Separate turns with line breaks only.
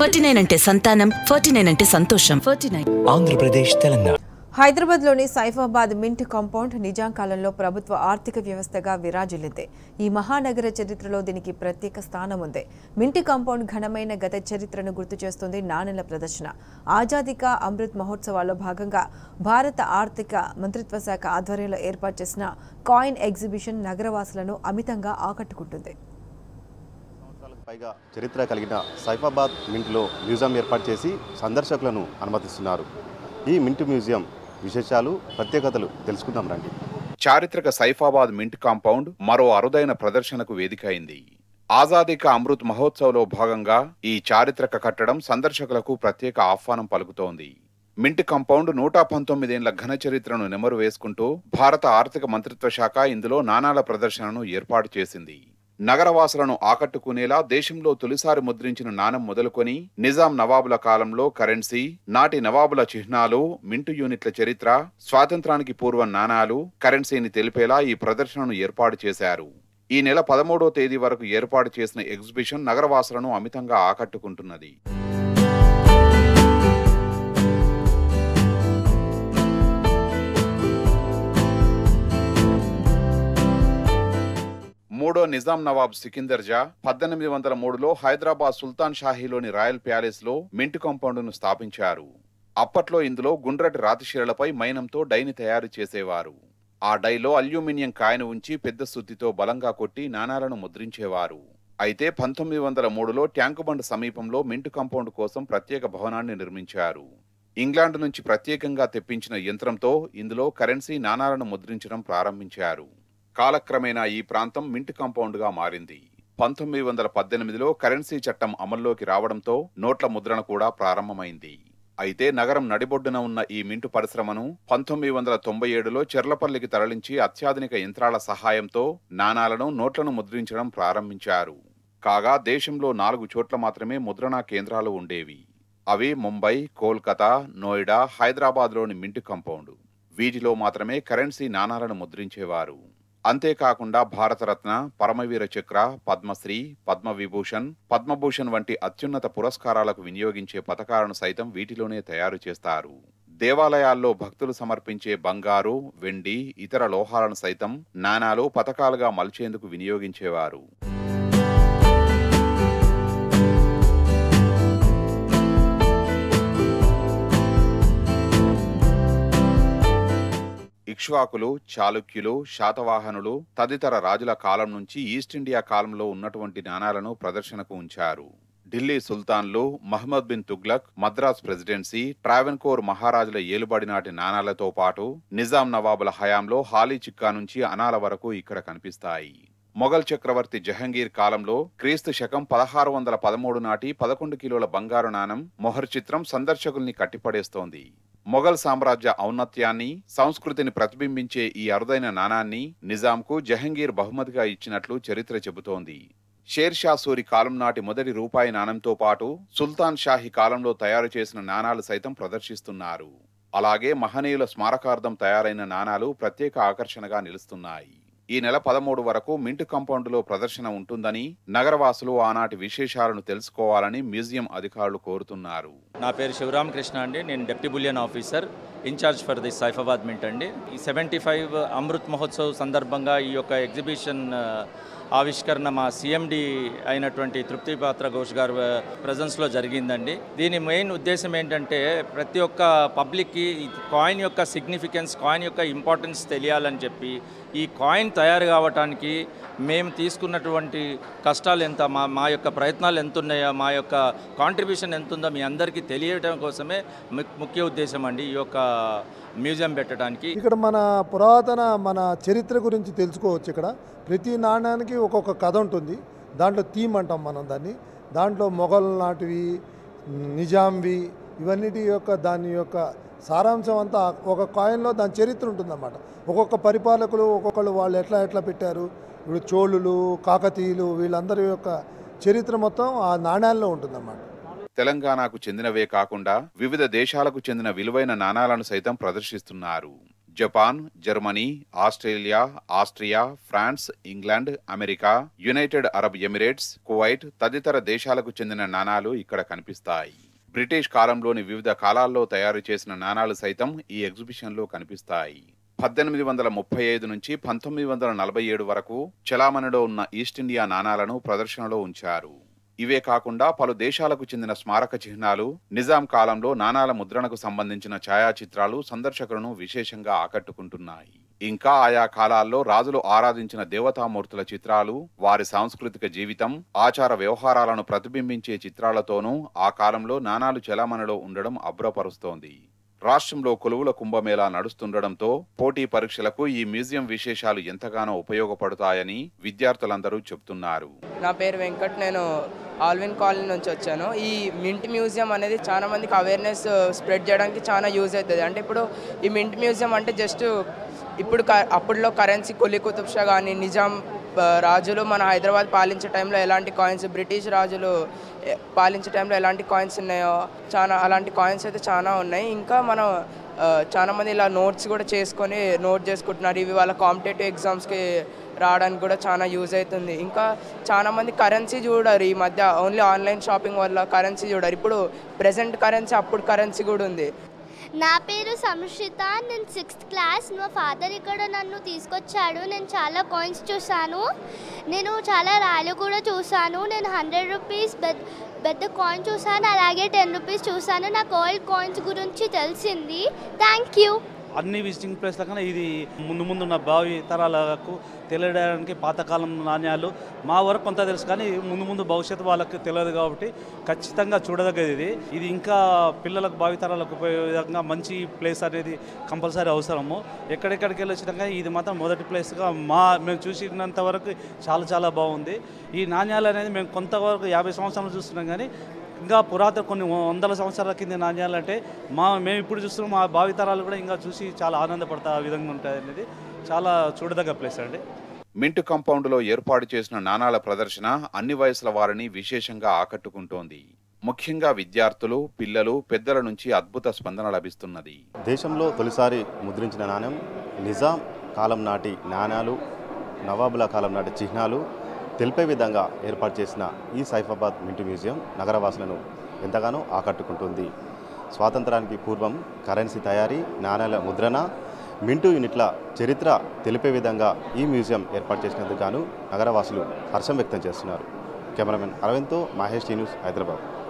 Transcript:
forty nine అంటే సంతానం forty nine అంటే సంతోషం ఫార్టీ నైన్ ఆంధ్రప్రదేశ్ తెలంగాణ హైదరాబాద్లోని సైఫాబాద్ మింట్ కాంపౌండ్ నిజాం కాలంలో ప్రభుత్వ ఆర్థిక వ్యవస్థగా విరాజిల్లింది ఈ మహానగర చరిత్రలో దీనికి ప్రత్యేక స్థానం ఉంది మింటి కాంపౌండ్ ఘనమైన గత చరిత్రను గుర్తు చేస్తుంది నాణెల ప్రదర్శన ఆజాదికా అమృత్ మహోత్సవాల్లో భాగంగా భారత ఆర్థిక మంత్రిత్వ శాఖ ఆధ్వర్యంలో ఏర్పాటు చేసిన కాయిన్ ఎగ్జిబిషన్ నగరవాసులను అమితంగా ఆకట్టుకుంటుంది పైగా చరిత్ర కలిగిన సైఫాబాద్ మింట్లో మ్యూజియం ఏర్పాటు చేసి సందర్శకులను అనుమతిస్తున్నారు ఈ మింట్ మ్యూజియం విశేషాలు ప్రత్యేకతలు తెలుసుకుందాం రండి చారిత్రక సైఫాబాద్ మింట్ కాంపౌండ్ మరో అరుదైన ప్రదర్శనకు వేదిక అయింది ఆజాదీ కా అమృత్ మహోత్సవ్లో భాగంగా ఈ చారిత్రక కట్టడం సందర్శకులకు ప్రత్యేక ఆహ్వానం పలుకుతోంది మింట్ కాంపౌండ్ నూట పంతొమ్మిదేళ్ల ఘన చరిత్రను నెమరు వేసుకుంటూ భారత ఆర్థిక మంత్రిత్వ శాఖ ఇందులో నాణాల ప్రదర్శనను ఏర్పాటు చేసింది నగరవాసులను ఆకట్టుకునేలా దేశంలో తొలిసారి ముద్రించిన నాణం మొదలుకొని నిజాం నవాబుల కాలంలో కరెన్సీ నాటి నవాబుల చిహ్నాలు మింటు యూనిట్ల చరిత్ర స్వాతంత్రానికి పూర్వం నాణాలు కరెన్సీని తెలిపేలా ఈ ప్రదర్శనను ఏర్పాటు చేశారు ఈ నెల పదమూడో తేదీ వరకు ఏర్పాటు చేసిన ఎగ్జిబిషన్ నగరవాసులను అమితంగా ఆకట్టుకుంటున్నది మూడో నిజాం నవాబ్ సికిందర్ జా పద్దెనిమిది వందల మూడులో హైదరాబాద్ సుల్తాన్ షాహీలోని రాయల్ ప్యాలెస్ లో మింట్ కాంపౌండ్ను స్థాపించారు అప్పట్లో ఇందులో గుండ్రటి రాతిశీలపై మైనంతో డైని తయారు చేసేవారు ఆ డైలో అల్యూమినియం కాయను ఉంచి పెద్ద శుద్ధితో బలంగా కొట్టి నాణాలను ముద్రించేవారు అయితే పంతొమ్మిది వందల మూడులో ట్యాంకుబండ్ సమీపంలో మింటు కాంపౌండ్ కోసం ప్రత్యేక భవనాన్ని నిర్మించారు ఇంగ్లాండ్ నుంచి ప్రత్యేకంగా తెప్పించిన యంత్రంతో ఇందులో కరెన్సీ నాణాలను ముద్రించడం ప్రారంభించారు కాలక్రమేణా ఈ ప్రాంతం మింట్ కాంపౌండ్గా మారింది పంతొమ్మిది వందల పద్దెనిమిదిలో కరెన్సీ చట్టం అమల్లోకి రావడంతో నోట్ల ముద్రణ కూడా ప్రారంభమైంది అయితే నగరం నడిబొడ్డున ఉన్న ఈ మింటు పరిశ్రమను పంతొమ్మిది వందల తొంభై ఏడులో చెర్లపల్లికి తరలించి అత్యాధునిక యంత్రాల సహాయంతో నాణాలను నోట్లను ముద్రించడం ప్రారంభించారు కాగా దేశంలో నాలుగు చోట్ల మాత్రమే ముద్రణా కేంద్రాలు ఉండేవి అవి ముంబై కోల్కతా నోయిడా హైదరాబాద్లోని మింటు కంపౌండ్ వీటిలో మాత్రమే కరెన్సీ నాణాలను ముద్రించేవారు అంతేకాకుండా భారతరత్న పరమవీర చక్ర పద్మశ్రీ పద్మవిభూషణ్ పద్మభూషణ్ వంటి అత్యున్నత పురస్కారాలకు వినియోగించే పథకాలను సైతం వీటిలోనే తయారు చేస్తారు దేవాలయాల్లో భక్తులు సమర్పించే బంగారు వెండి ఇతర లోహాలను సైతం నాణాలు పథకాలుగా మలిచేందుకు వినియోగించేవారు ఇక్ష్వాకులు చాళుక్యులు శాతవాహనులు తదితర రాజుల కాలం నుంచి ఈస్టిండియా కాలంలో ఉన్నటువంటి నాణాలను ప్రదర్శనకు ఉంచారు ఢిల్లీ సుల్తాన్లు మహమ్మద్ బిన్ తుగ్లక్ మద్రాస్ ప్రెసిడెన్సీ ట్రావెన్కోర్ మహారాజుల ఏలుబడి నాటి నాణాలతో పాటు నిజాం నవాబుల హయాంలో హాలీ చిక్కా నుంచి అనాల వరకు ఇక్కడ కనిపిస్తాయి మొఘల్ చక్రవర్తి జహంగీర్ కాలంలో క్రీస్తు శకం పదహారు వందల పదమూడు నాటి పదకొండు కిలోల బంగారు నాణం మొహర్ చిత్రం సందర్శకుల్ని కట్టిపడేస్తోంది మొఘల్ సామ్రాజ్య ఔన్నత్యాన్ని సంస్కృతిని ప్రతిబింబించే ఈ అరుదైన నాణాన్ని నిజాంకు జహంగీర్ బహుమతిగా ఇచ్చినట్లు చరిత్ర చెబుతోంది షేర్షా సూరి కాలం నాటి మొదటి రూపాయి నాణంతో పాటు సుల్తాన్ షాహి కాలంలో తయారు చేసిన నాణాలు సైతం ప్రదర్శిస్తున్నారు అలాగే మహనీయుల స్మారకార్థం తయారైన నాణాలు ప్రత్యేక ఆకర్షణగా నిలుస్తున్నాయి ఈ నెల పదమూడు వరకు మింట్ కాంపౌండ్లో ప్రదర్శన ఉంటుందని నగరవాసులు ఆనాటి విశేషాలను తెలుసుకోవాలని మ్యూజియం అధికారులు కోరుతున్నారు నా పేరు శివరామకృష్ణ అండి నేను deputy bullion officer in-charge for the Saifabad mint అండి ఈ సెవెంటీ ఫైవ్ అమృత్ మహోత్సవ్ సందర్భంగా ఈ యొక్క ఎగ్జిబిషన్ ఆవిష్కరణ మా సిఎండి అయినటువంటి తృప్తి పాత్ర ఘోష్ గారు ప్రజెన్స్లో జరిగిందండి దీని మెయిన్ ఉద్దేశం ఏంటంటే ప్రతి ఒక్క పబ్లిక్కి కాయిన్ యొక్క సిగ్నిఫికెన్స్ కాయిన్ యొక్క ఇంపార్టెన్స్ తెలియాలని చెప్పి ఈ కాయిన్ తయారు కావటానికి మేము తీసుకున్నటువంటి కష్టాలు ఎంత మా మా యొక్క ప్రయత్నాలు ఎంత ఉన్నాయో మా యొక్క కాంట్రిబ్యూషన్ ఎంత ఉందో మీ అందరికీ తెలియటం కోసమే ముఖ్య ఉద్దేశం అండి ఈ యొక్క మ్యూజియం పెట్టడానికి ఇక్కడ మన పురాతన మన చరిత్ర గురించి తెలుసుకోవచ్చు ఇక్కడ ప్రతి నాణ్యానికి ఒక్కొక్క కథ ఉంటుంది దాంట్లో థీమ్ అంటాం మనం దాన్ని దాంట్లో మొఘల్ నాటివి నిజాంవి ఇవన్నిటి యొక్క దాని యొక్క సారాంశం అంతా ఒక కాయిన్లో దాని చరిత్ర ఉంటుందన్నమాట ఒక్కొక్క పరిపాలకులు ఒక్కొక్కళ్ళు వాళ్ళు ఎట్లా ఎట్లా పెట్టారు ఇప్పుడు చోళులు కాకతీయులు వీళ్ళందరి యొక్క చరిత్ర మొత్తం ఆ నాణ్యాల్లో ఉంటుందన్నమాట తెలంగాణకు చెందినవే కాకుండా వివిధ దేశాలకు చెందిన విలువైన నాణాలను సైతం ప్రదర్శిస్తున్నారు Japan Germany Australia Austria France England America United Arab Emirates Kuwait తదితర దేశాలకు చెందిన నాణాలు ఇక్కడ కనిపిస్తాయి బ్రిటిష్ కాలంలోని వివిధ కాలాల్లో తయారు చేసిన నాణాలు సైతం ఈ ఎగ్జిబిషన్లో కనిపిస్తాయి పద్దెనిమిది వందల ముప్పై ఐదు నుంచి పంతొమ్మిది వందల నలభై ఏడు వరకు చలామణిలో ఉన్న ఈస్ట్ ఇండియా నాణాలను ప్రదర్శనలో ఉంచారు ఇవే కాకుండా పలు దేశాలకు చెందిన స్మారక చిహ్నాలు నిజాం కాలంలో నాణాల ముద్రణకు సంబంధించిన ఛాయాచిత్రాలు సందర్శకులను విశేషంగా ఆకట్టుకుంటున్నాయి ఇంకా ఆయా కాలాల్లో రాజులు ఆరాధించిన దేవతామూర్తుల చిత్రాలు వారి సాంస్కృతిక జీవితం ఆచార వ్యవహారాలను ప్రతిబింబించే చిత్రాలతోనూ ఆ కాలంలో నాణాలు చలామణిలో ఉండడం అబ్బురపరుస్తోంది రాష్ట్రంలో కొలువుల కుంభమేళా నడుస్తుండటంతో పోటీ పరీక్షలకు ఈ మ్యూజియం విశేషాలు ఎంతగానో ఉపయోగపడతాయని విద్యార్థులందరూ చెబుతున్నారు నా పేరు వెంకట్ నేను ఆల్విన్ కాలనీ నుంచి వచ్చాను ఈ మింట్ మ్యూజియం అనేది చాలా మందికి అవేర్నెస్ స్ప్రెడ్ చేయడానికి చాలా యూజ్ అవుతుంది అంటే ఇప్పుడు ఈ మింట్ మ్యూజియం అంటే జస్ట్ ఇప్పుడు అప్పుడులో కరెన్సీ కొలి కుతుబ్ కానీ నిజాం రాజులు మన హైదరాబాద్ పాలించే టైంలో ఎలాంటి కాయిన్స్ బ్రిటిష్ రాజులు పాలించే టైంలో ఎలాంటి కాయిన్స్ ఉన్నాయో చాలా అలాంటి కాయిన్స్ అయితే చాలా ఉన్నాయి ఇంకా మనం చాలామంది ఇలా నోట్స్ కూడా చేసుకొని నోట్ చేసుకుంటున్నారు ఇవి వాళ్ళ కాంపిటేటివ్ ఎగ్జామ్స్కి రావడానికి కూడా చాలా యూజ్ అవుతుంది ఇంకా చాలామంది కరెన్సీ చూడరు ఈ మధ్య ఓన్లీ ఆన్లైన్ షాపింగ్ వల్ల కరెన్సీ చూడరు ఇప్పుడు ప్రజెంట్ కరెన్సీ అప్పుడు కరెన్సీ కూడా ఉంది నా పేరు సంషిత నేను సిక్స్త్ క్లాస్ మా ఫాదర్ ఇక్కడ నన్ను తీసుకొచ్చాడు నేను చాలా కాయిన్స్ చూశాను నేను చాలా ర్యాలీ కూడా చూశాను నేను హండ్రెడ్ రూపీస్ పెద్ద పెద్ద కాయిన్ చూశాను అలాగే టెన్ రూపీస్ చూశాను నాకు ఓల్డ్ కాయిన్స్ గురించి తెలిసింది థ్యాంక్ యూ అన్ని విజిటింగ్ ప్లేస్ల కన్నా ఇది ముందు ముందున్న భావి తరాలకు తెలియడానికి పాతకాలం నాణ్యాలు మా వరకు కొంత తెలుసు కానీ ముందు ముందు భవిష్యత్తు వాళ్ళకి తెలియదు కాబట్టి ఖచ్చితంగా చూడదగ్గది ఇది ఇది ఇంకా పిల్లలకు భావితరాలకు ఉపయోగ విధంగా మంచి ప్లేస్ అనేది కంపల్సరీ అవసరము ఎక్కడెక్కడికి వచ్చినాక ఇది మాత్రం మొదటి ప్లేస్గా మా మేము చూసినంత వరకు చాలా చాలా బాగుంది ఈ నాణ్యాలు అనేది మేము కొంతవరకు యాభై సంవత్సరాలు చూస్తున్నాం కానీ ఇంకా పురాతన కొన్ని వందల సంవత్సరాల కింద నాణ్యాలంటే మా మేము ఇప్పుడు చూస్తున్నాం మా భావితరాలు కూడా ఇంకా చూసి చాలా ఆనందపడతా ఆ విధంగా ఉంటుంది అనేది చాలా చూడదగ్గ ప్లేస్ అండి మింట్ కాంపౌండ్లో ఏర్పాటు చేసిన నాణాల ప్రదర్శన అన్ని వయసుల వారిని విశేషంగా ఆకట్టుకుంటోంది ముఖ్యంగా విద్యార్థులు పిల్లలు పెద్దల నుంచి అద్భుత స్పందన లభిస్తున్నది దేశంలో తొలిసారి ముద్రించిన నాణ్యం నిజాం కాలం నాటి నాణ్యాలు నవాబుల కాలం నాటి చిహ్నాలు తెలిపే విధంగా ఏర్పాటు చేసిన ఈ సైఫాబాద్ మింటు మ్యూజియం నగరవాసులను ఎంతగానో ఆకట్టుకుంటుంది స్వాతంత్రానికి పూర్వం కరెన్సీ తయారీ నాణ్యాల ముద్రణ మింటూ యూనిట్ల చరిత్ర తెలిపే విధంగా ఈ మ్యూజియం ఏర్పాటు చేసినందుకు గాను నగరవాసులు హర్షం వ్యక్తం చేస్తున్నారు కెమెరామెన్ అరవింద్తో మహేష్ టీ న్యూస్ హైదరాబాద్